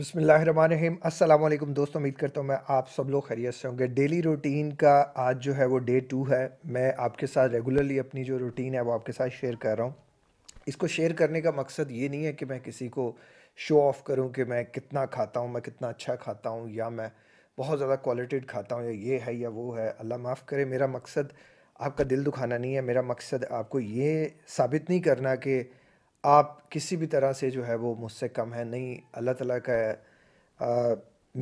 बिसमीम अल्लाम दोस्तों उम्मीद करता हूँ मैं आप सब लोग खैरियत से होंगे डेली रूटीन का आज जो है वो डे टू है मैं आपके साथ रेगुलरली अपनी जो रूटीन है वो आपके साथ शेयर कर रहा हूँ इसको शेयर करने का मकसद ये नहीं है कि मैं किसी को शो ऑफ़ करूँ कि मैं कितना खाता हूँ मैं कितना अच्छा खाता हूँ या मैं बहुत ज़्यादा क्वालिटेड खाता हूँ या ये है या वो है अल्लाह माफ़ करे मेरा मकसद आपका दिल दुखाना नहीं है मेरा मकसद आपको ये साबित नहीं करना कि आप किसी भी तरह से जो है वो मुझसे कम है नहीं अल्लाह तला का आ,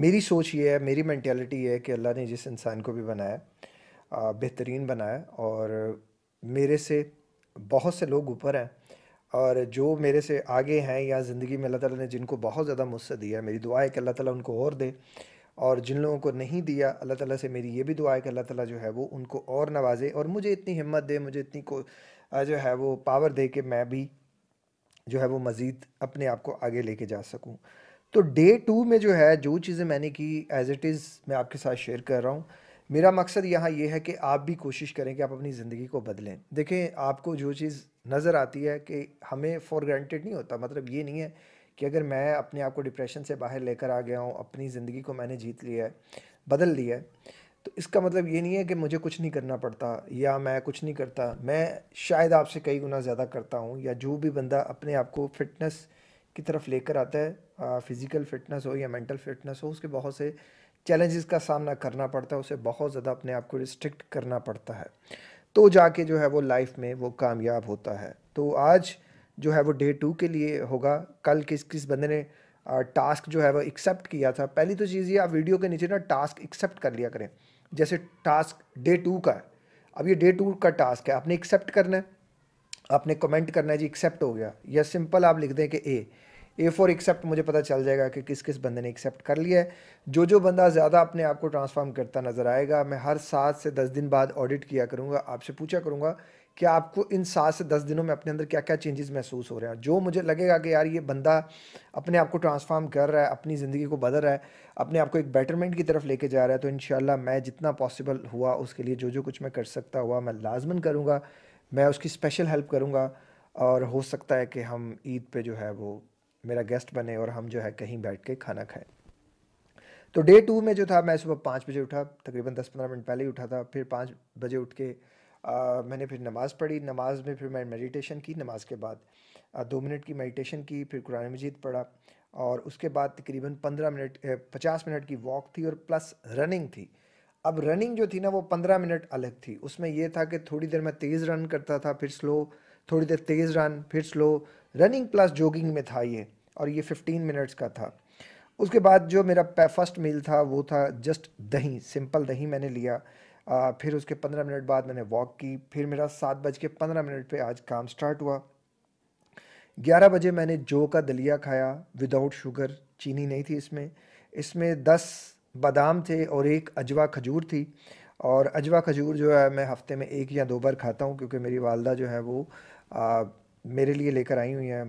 मेरी सोच ये है मेरी मैंटेलिटी है कि अल्लाह ने जिस इंसान को भी बनाया बेहतरीन बनाया और मेरे से बहुत से लोग ऊपर हैं और जो मेरे से आगे हैं या ज़िंदगी में अल्लाह ताला ने जिनको बहुत ज़्यादा मुझसे दिया है मेरी दुआ है कि अल्लाह ताला उनको और दे और जिन लोगों को नहीं दिया अल्लाह ताला से मेरी ये भी दुआ है कि अल्लाह ताला जो है वो उनको और नवाजे और मुझे इतनी हिम्मत दे मुझे इतनी को जो है वो पावर दे कि मैं भी जो है वो मज़ीद अपने आप को आगे लेके जा सकूँ तो डे टू में जो है जो चीज़ें मैंने की एज़ इट इज़ मैं आपके साथ शेयर कर रहा हूँ मेरा मकसद यहाँ ये है कि आप भी कोशिश करें कि आप अपनी ज़िंदगी को बदलें देखें आपको जो चीज़ नज़र आती है कि हमें फॉर ग्रांटेड नहीं होता मतलब ये नहीं है कि अगर मैं अपने आप को डिप्रेशन से बाहर लेकर आ गया हूँ अपनी ज़िंदगी को मैंने जीत लिया है बदल लिया है तो इसका मतलब ये नहीं है कि मुझे कुछ नहीं करना पड़ता या मैं कुछ नहीं करता मैं शायद आपसे कई गुना ज़्यादा करता हूँ या जो भी बंदा अपने आप को फिटनेस की तरफ लेकर आता है फ़िज़िकल फिटनेस हो या मेंटल फिटनेस हो उसके बहुत से चैलेंजेस का सामना करना पड़ता है उसे बहुत ज़्यादा अपने आप को रिस्ट्रिक्ट करना पड़ता है तो जाके जो है वो लाइफ में वो कामयाब होता है तो आज जो है वो डे टू के लिए होगा कल किस किस बंदे ने टास्क जो है वो एक्सेप्ट किया था पहली तो चीज़ ये आप वीडियो के नीचे ना टास्क एक्सेप्ट कर लिया करें जैसे टास्क डे टू का है अब ये डे टू का टास्क है आपने एक्सेप्ट करना है आपने कमेंट करना है जी एक्सेप्ट हो गया या सिंपल आप लिख दें कि ए ए फॉर एक्सेप्ट मुझे पता चल जाएगा कि किस किस बंदे ने एक्सेप्ट कर लिया है जो जो बंदा ज़्यादा अपने आप को ट्रांसफॉर्म करता नज़र आएगा मैं हर सात से दस दिन बाद ऑडिट किया करूँगा आपसे पूछा करूँगा कि आपको इन सात से दस दिनों में अपने अंदर क्या क्या चेंजेस महसूस हो रहे हैं जो मुझे लगेगा कि यार ये बंदा अपने आप को ट्रांसफार्म कर रहा है अपनी ज़िंदगी को बदल रहा है अपने आप को एक बेटरमेंट की तरफ लेके जा रहा है तो इन मैं जितना पॉसिबल हुआ उसके लिए जो जो कुछ मैं कर सकता हुआ मैं लाजमन करूँगा मैं उसकी स्पेशल हेल्प करूँगा और हो सकता है कि हम ईद पर जो है वो मेरा गेस्ट बने और हम जो है कहीं बैठ के खाना खाएं तो डे टू में जो था मैं सुबह पाँच बजे उठा तकरीबन दस पंद्रह मिनट पहले ही उठा था फिर पाँच बजे उठ के आ, मैंने फिर नमाज़ पढ़ी नमाज में फिर मैं मेडिटेशन की नमाज के बाद आ, दो मिनट की मेडिटेशन की फिर कुरान मजीद पढ़ा और उसके बाद तकरीबन पंद्रह मिनट पचास मिनट की वॉक थी और प्लस रनिंग थी अब रनिंग जो थी ना वो पंद्रह मिनट अलग थी उसमें यह था कि थोड़ी देर मैं तेज़ रन करता था फिर स्लो थोड़ी देर तेज़ रन फिर स्लो रनिंग प्लस जोगिंग में था ये और ये फिफ्टीन मिनट्स का था उसके बाद जो मेरा फर्स्ट मील था वो था जस्ट दही सिंपल दही मैंने लिया आ, फिर उसके पंद्रह मिनट बाद मैंने वॉक की फिर मेरा सात बज के पंद्रह मिनट पर आज काम स्टार्ट हुआ ग्यारह बजे मैंने जौ का दलिया खाया विदाउट शुगर चीनी नहीं थी इसमें इसमें दस बादाम थे और एक अजवा खजूर थी और अजवा खजूर जो है मैं हफ्ते में एक या दो बार खाता हूँ क्योंकि मेरी वालदा जो है वो आ, मेरे लिए लेकर आई हुई हैं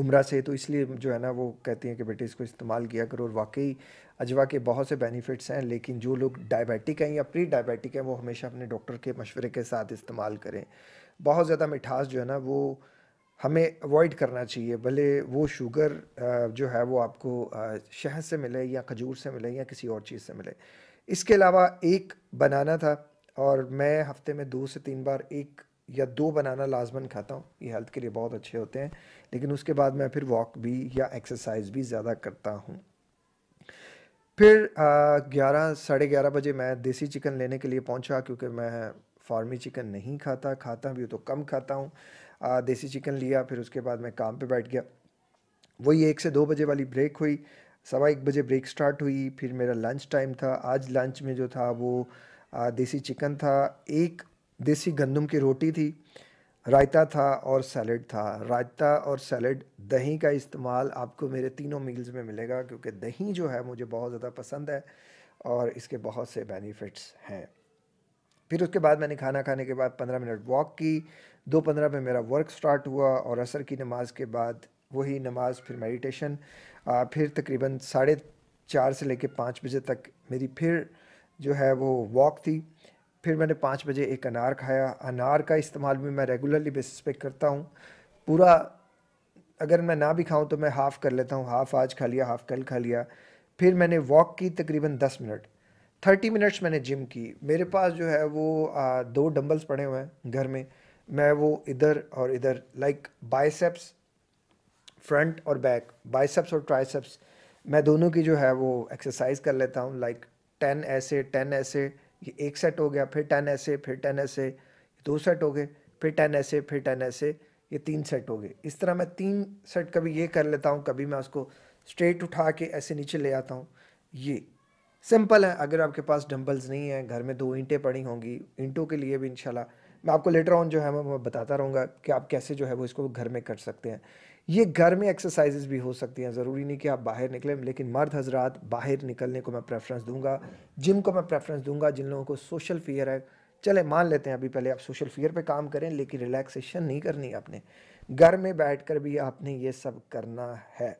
उम्र से तो इसलिए जो है ना वो कहती हैं कि बेटे इसको इस्तेमाल किया करो और वाकई अजवा के बहुत से बेनिफिट्स हैं लेकिन जो लोग डायबिटिक हैं या प्री डायबिटिक हैं वो हमेशा अपने डॉक्टर के मशवरे के साथ इस्तेमाल करें बहुत ज़्यादा मिठास जो है ना वो हमें अवॉइड करना चाहिए भले वो शुगर जो है वो आपको शहद से मिले या खजूर से मिले या किसी और चीज़ से मिले इसके अलावा एक बनाना था और मैं हफ्ते में दो से तीन बार एक या दो बनाना लाजमन खाता हूँ ये हेल्थ के लिए बहुत अच्छे होते हैं लेकिन उसके बाद मैं फिर वॉक भी या एक्सरसाइज भी ज़्यादा करता हूँ फिर ग्यारह साढ़े ग्यारह बजे मैं देसी चिकन लेने के लिए पहुँचा क्योंकि मैं फार्मी चिकन नहीं खाता खाता भी तो कम खाता हूँ देसी चिकन लिया फिर उसके बाद मैं काम पर बैठ गया वही एक से दो बजे वाली ब्रेक हुई सवा एक बजे ब्रेक स्टार्ट हुई फिर मेरा लंच टाइम था आज लंच में जो था वो देसी चिकन था एक देसी गंदम की रोटी थी रायता था और सैलड था रायता और सैलड दही का इस्तेमाल आपको मेरे तीनों मील्स में मिलेगा क्योंकि दही जो है मुझे बहुत ज़्यादा पसंद है और इसके बहुत से बेनिफिट्स हैं फिर उसके बाद मैंने खाना खाने के बाद पंद्रह मिनट वॉक की दो पंद्रह में मेरा वर्क स्टार्ट हुआ और असर की नमाज के बाद वही नमाज फिर मेडिटेशन फिर तकरीबन साढ़े चार से लेकर पाँच बजे तक मेरी फिर जो है वो वॉक थी फिर मैंने पाँच बजे एक अनार खाया अनार का इस्तेमाल भी मैं रेगुलरली बेसिस पे करता हूँ पूरा अगर मैं ना भी खाऊँ तो मैं हाफ़ कर लेता हूँ हाफ़ आज खा लिया हाफ़ कल खा लिया फिर मैंने वॉक की तकरीबन दस मिनट थर्टी मिनट्स मैंने जिम की मेरे पास जो है वो आ, दो डंबल्स पड़े हुए हैं घर में मैं वो इधर और इधर लाइक बाइसेप्स फ्रंट और बैक बाइसेप्स और ट्राइसेप्स मैं दोनों की जो है वो एक्सरसाइज कर लेता हूँ लाइक टेन ऐसे टेन ऐसे ये एक सेट हो गया फिर टेन ऐसे फिर टेन ऐसे दो सेट हो गए फिर टेन ऐसे फिर टेन ऐसे ये तीन सेट हो गए इस तरह मैं तीन सेट कभी ये कर लेता हूँ कभी मैं उसको स्ट्रेट उठा के ऐसे नीचे ले आता हूँ ये सिंपल है अगर आपके पास डंबल्स नहीं है घर में दो ईंटें पड़ी होंगी ईंटों के लिए भी इंशाल्लाह मैं आपको लेटर ऑन जो है मैं बताता रहूँगा कि आप कैसे जो है वो इसको घर में कर सकते हैं ये घर में एक्सरसाइजेज भी हो सकती हैं ज़रूरी नहीं कि आप बाहर निकलें लेकिन मर्द हजरात बाहर निकलने को मैं प्रेफरेंस दूंगा जिम को मैं प्रेफरेंस दूंगा जिन लोगों को सोशल फियर है चले मान लेते हैं अभी पहले आप सोशल फियर पे काम करें लेकिन रिलैक्सेशन नहीं करनी आपने घर में बैठकर भी आपने ये सब करना है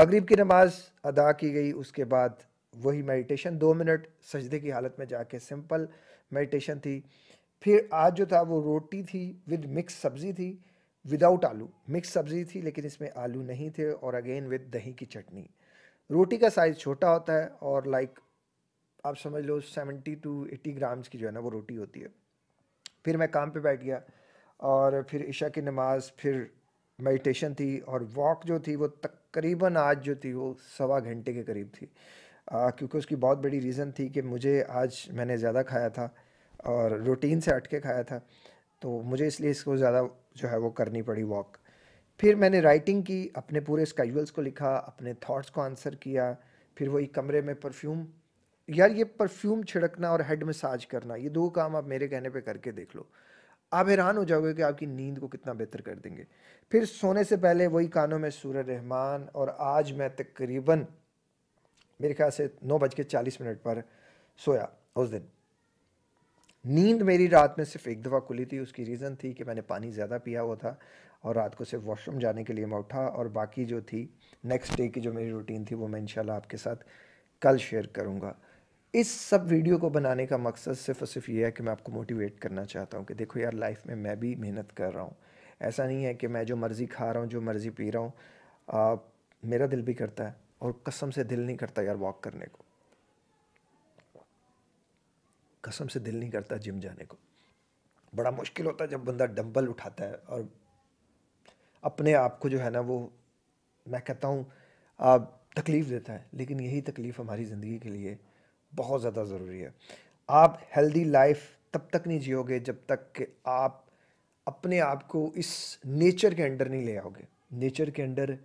मगरब की नमाज अदा की गई उसके बाद वही मेडिटेशन दो मिनट सजदे की हालत में जाके सिंपल मेडिटेशन थी फिर आज जो था वो रोटी थी विद मिक्स सब्ज़ी थी विदाउट आलू मिक्स सब्ज़ी थी लेकिन इसमें आलू नहीं थे और अगेन विद दही की चटनी रोटी का साइज़ छोटा होता है और लाइक आप समझ लो सेवेंटी टू एटी ग्राम्स की जो है ना वो रोटी होती है फिर मैं काम पे बैठ गया और फिर इशा की नमाज़ फिर मेडिटेशन थी और वॉक जो थी वो तकरीबन आज जो थी वो सवा घंटे के करीब थी आ, क्योंकि उसकी बहुत बड़ी रीज़न थी कि मुझे आज मैंने ज़्यादा खाया था और रूटीन से हट के खाया था तो मुझे इसलिए इसको ज़्यादा जो है वो करनी पड़ी वॉक फिर मैंने राइटिंग की अपने पूरे स्कैजल्स को लिखा अपने थॉट्स को आंसर किया फिर वही कमरे में परफ्यूम यार ये परफ्यूम छिड़कना और हेड मसाज करना ये दो काम आप मेरे कहने पे करके देख लो आप हैरान हो जाओगे कि आपकी नींद को कितना बेहतर कर देंगे फिर सोने से पहले वही कानों में सूर्य रहमान और आज मैं तकरीबन मेरे ख्याल से नौ बज के चालीस मिनट पर सोया उस दिन नींद मेरी रात में सिर्फ एक दफ़ा खुली थी उसकी रीज़न थी कि मैंने पानी ज़्यादा पिया हुआ था और रात को सिर्फ वॉशरूम जाने के लिए मैं उठा और बाकी जो थी नेक्स्ट डे की जो मेरी रूटीन थी वो मैं इंशाल्लाह आपके साथ कल शेयर करूँगा इस सब वीडियो को बनाने का मकसद सिर्फ और सिर्फ ये है कि मैं आपको मोटिवेट करना चाहता हूँ कि देखो यार लाइफ में मैं भी मेहनत कर रहा हूँ ऐसा नहीं है कि मैं जो मर्ज़ी खा रहा हूँ जो मर्ज़ी पी रहा हूँ मेरा दिल भी करता है और कसम से दिल नहीं करता यार वॉक करने को कसम से दिल नहीं करता जिम जाने को बड़ा मुश्किल होता है जब बंदा डंबल उठाता है और अपने आप को जो है ना वो मैं कहता हूँ आप तकलीफ़ देता है लेकिन यही तकलीफ़ हमारी ज़िंदगी के लिए बहुत ज़्यादा ज़रूरी है आप हेल्दी लाइफ तब तक नहीं जियोगे जब तक कि आप अपने आप को इस नेचर के अंडर नहीं ले आओगे नेचर के अंडर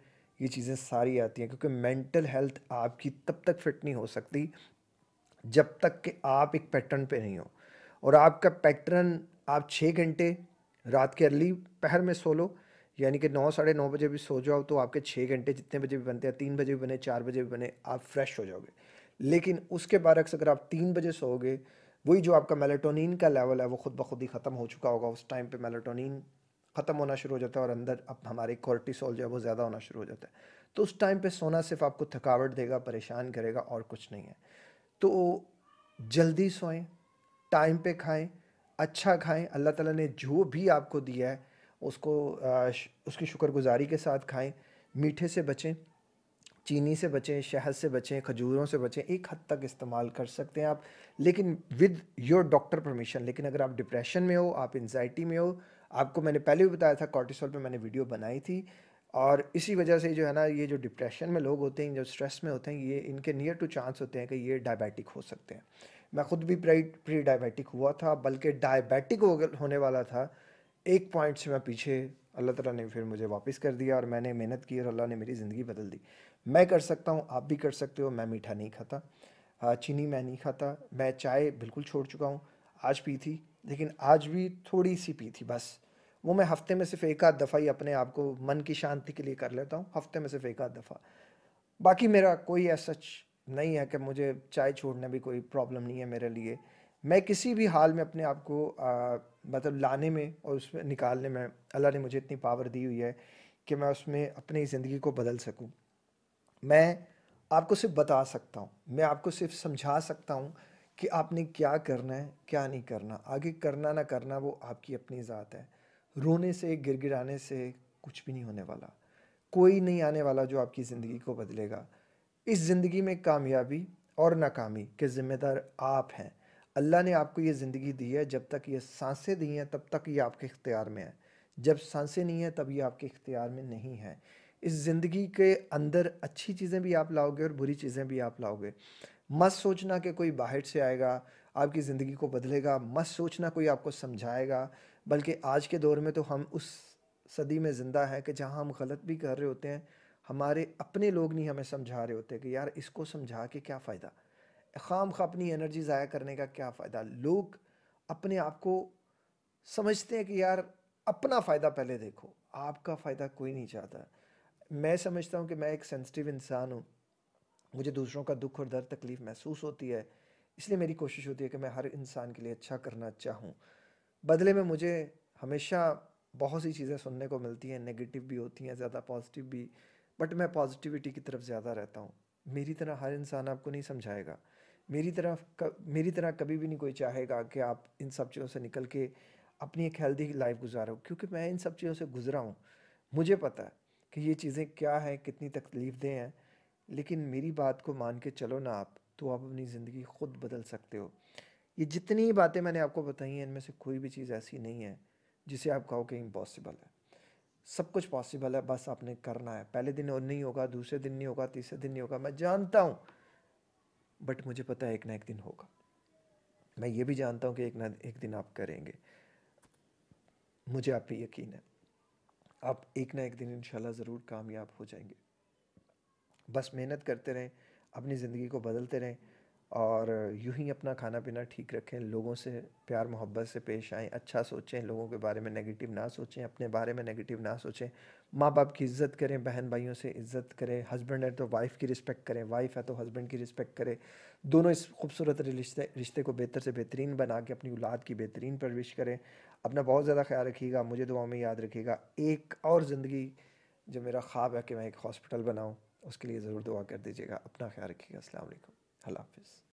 ये चीज़ें सारी आती हैं क्योंकि मेंटल हेल्थ आपकी तब तक फिट नहीं हो सकती जब तक कि आप एक पैटर्न पे नहीं हो और आपका पैटर्न आप छः घंटे रात के अर्ली पहर में सो लो यानी कि नौ साढ़े नौ बजे भी सो जाओ तो आपके छः घंटे जितने बजे भी बनते हैं तीन बजे भी बने चार बजे भी बने आप फ्रेश हो जाओगे लेकिन उसके बारक्स अगर आप तीन बजे सोओगे वही जो आपका मेलेटोनिन का लेवल है वो खुद ब खुद ही ख़त्म हो चुका होगा उस टाइम पर मेलाटोनिन ख़त्म होना शुरू हो जाता है और अंदर अब हमारे कॉर्टिसोल जो है वो ज़्यादा होना शुरू हो जाता है तो उस टाइम पे सोना सिर्फ आपको थकावट देगा परेशान करेगा और कुछ नहीं है तो जल्दी सोएं टाइम पे खाएं अच्छा खाएं अल्लाह ताला ने जो भी आपको दिया है उसको उसकी शुक्रगुजारी के साथ खाएं मीठे से बचें चीनी से बचें शहद से बचें खजूरों से बचें एक हद तक इस्तेमाल कर सकते हैं आप लेकिन विद योर डॉक्टर परमिशन लेकिन अगर आप डिप्रेशन में हो आप एनजाइटी में हो आपको मैंने पहले भी बताया था कॉर्टिसोल पे मैंने वीडियो बनाई थी और इसी वजह से जो है ना ये जो डिप्रेशन में लोग होते हैं जो स्ट्रेस में होते हैं ये इनके नियर टू चांस होते हैं कि ये डायबिटिक हो सकते हैं मैं ख़ुद भी प्री प्री डायबिटिक हुआ था बल्कि डायबिटिक होने वाला था एक पॉइंट से मैं पीछे अल्लाह ताला ने फिर मुझे वापस कर दिया और मैंने मेहनत की और अल्लाह ने मेरी ज़िंदगी बदल दी मैं कर सकता हूँ आप भी कर सकते हो मैं मीठा नहीं खाता चीनी मैं नहीं खाता मैं चाय बिल्कुल छोड़ चुका हूँ आज पी थी लेकिन आज भी थोड़ी सी पी थी बस वो मैं हफ्ते में सिर्फ एक आध दफ़ा ही अपने आप को मन की शांति के लिए कर लेता हूँ हफ्ते में सिर्फ एक आध दफ़ा बाकी मेरा कोई ऐसा नहीं है कि मुझे चाय छोड़ने भी कोई प्रॉब्लम नहीं है मेरे लिए मैं किसी भी हाल में अपने आप को मतलब लाने में और उसमें निकालने में अल्लाह ने मुझे इतनी पावर दी हुई है कि मैं उसमें अपनी ज़िंदगी को बदल सकूं मैं आपको सिर्फ बता सकता हूं मैं आपको सिर्फ समझा सकता हूं कि आपने क्या करना है क्या नहीं करना आगे करना ना करना वो आपकी अपनी ज़ात है रोने से गिरगिराने से कुछ भी नहीं होने वाला कोई नहीं आने वाला जो आपकी ज़िंदगी को बदलेगा इस ज़िंदगी में कामयाबी और नाकामी के ज़िम्मेदार आप हैं अल्लाह ने आपको ये ज़िंदगी दी है जब तक ये सांसें दी हैं तब तक ये आपके इख्तियार में है जब सांसें नहीं हैं तब ये आपके इख्तियार में नहीं है इस ज़िंदगी के अंदर अच्छी चीज़ें भी आप लाओगे और बुरी चीज़ें भी आप लाओगे मत सोचना कि कोई बाहर से आएगा आपकी ज़िंदगी को बदलेगा मत सोचना कोई आपको समझाएगा बल्कि आज के दौर में तो हम उस सदी में ज़िंदा है कि जहाँ हम गलत भी कर रहे होते हैं हमारे अपने लोग नहीं हमें समझा रहे होते कि यार इसको समझा के क्या फ़ायदा खाम खा अपनी एनर्जी ज़ाया करने का क्या फ़ायदा लोग अपने आप को समझते हैं कि यार अपना फ़ायदा पहले देखो आपका फ़ायदा कोई नहीं चाहता मैं समझता हूँ कि मैं एक सेंसिटिव इंसान हूँ मुझे दूसरों का दुख और दर्द तकलीफ़ महसूस होती है इसलिए मेरी कोशिश होती है कि मैं हर इंसान के लिए अच्छा करना चाहूँ बदले में मुझे हमेशा बहुत सी चीज़ें सुनने को मिलती हैं नेगेटिव भी होती हैं ज़्यादा पॉजिटिव भी बट मैं पॉजिटिविटी की तरफ ज़्यादा रहता हूँ मेरी तरह हर इंसान आपको नहीं समझाएगा मेरी तरह मेरी तरह कभी भी नहीं कोई चाहेगा कि आप इन सब चीज़ों से निकल के अपनी एक हेल्दी लाइफ गुजारो क्योंकि मैं इन सब चीज़ों से गुजरा हूँ मुझे पता है कि ये चीज़ें क्या हैं कितनी तकलीफ दें हैं लेकिन मेरी बात को मान के चलो ना आप तो आप अपनी ज़िंदगी खुद बदल सकते हो ये जितनी बातें मैंने आपको बताई हैं इनमें से कोई भी चीज़ ऐसी नहीं है जिसे आप कहो कि इम्पॉसिबल है सब कुछ पॉसिबल है बस आपने करना है पहले दिन और नहीं होगा दूसरे दिन नहीं होगा तीसरे दिन नहीं होगा मैं जानता हूँ बट मुझे पता है एक ना एक दिन होगा मैं ये भी जानता हूँ कि एक ना एक दिन आप करेंगे मुझे आप पे यकीन है आप एक ना एक दिन इन ज़रूर कामयाब हो जाएंगे बस मेहनत करते रहें अपनी ज़िंदगी को बदलते रहें और यूं ही अपना खाना पीना ठीक रखें लोगों से प्यार मोहब्बत से पेश आएँ अच्छा सोचें लोगों के बारे में नेगेटिव ना सोचें अपने बारे में नेगेटिव ना सोचें माँ बाप की इज्जत करें बहन भाइयों से इज्जत करें हस्बैंड है तो वाइफ़ की रिस्पेक्ट करें वाइफ़ है तो हस्बैंड की रिस्पेक्ट करें दोनों इस खूबसूरत रिश्ते रिश्ते को बेहतर से बेहतरीन बना के अपनी औलाद की बेहतरीन परविश करें अपना बहुत ज़्यादा ख्याल रखिएगा मुझे दुआ में याद रखिएगा एक और ज़िंदगी जो मेरा ख्वाब है कि मैं एक हॉस्पिटल बनाऊँ उसके लिए ज़रूर दुआ कर दीजिएगा अपना ख्याल रखिएगा असल अल्लाह हाफिज़